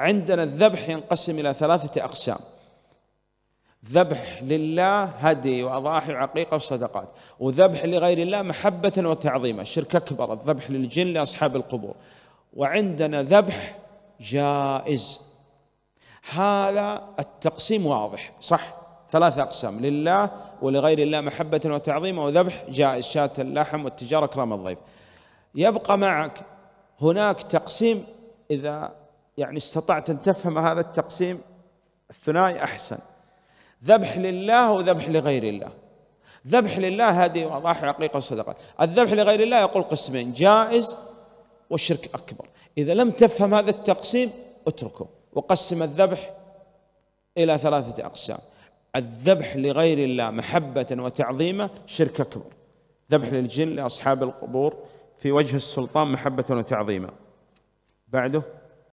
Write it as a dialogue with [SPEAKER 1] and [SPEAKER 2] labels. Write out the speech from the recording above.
[SPEAKER 1] عندنا الذبح ينقسم إلى ثلاثة أقسام ذبح لله هدي وأضاحي وعقيقة وصدقات وذبح لغير الله محبة وتعظيما شرك أكبر الذبح للجن لأصحاب القبور وعندنا ذبح جائز هذا التقسيم واضح صح ثلاثة أقسام لله ولغير الله محبة وتعظيما وذبح جائز شاة اللحم والتجارة كرام الضيف يبقى معك هناك تقسيم إذا يعني استطعت أن تفهم هذا التقسيم الثنائي أحسن ذبح لله وذبح لغير الله ذبح لله هذه واضح حقيقه وصدقه الذبح لغير الله يقول قسمين جائز والشرك أكبر إذا لم تفهم هذا التقسيم اتركه وقسم الذبح إلى ثلاثة أقسام الذبح لغير الله محبة وتعظيمة شرك أكبر ذبح للجن لأصحاب القبور في وجه السلطان محبة وتعظيما بعده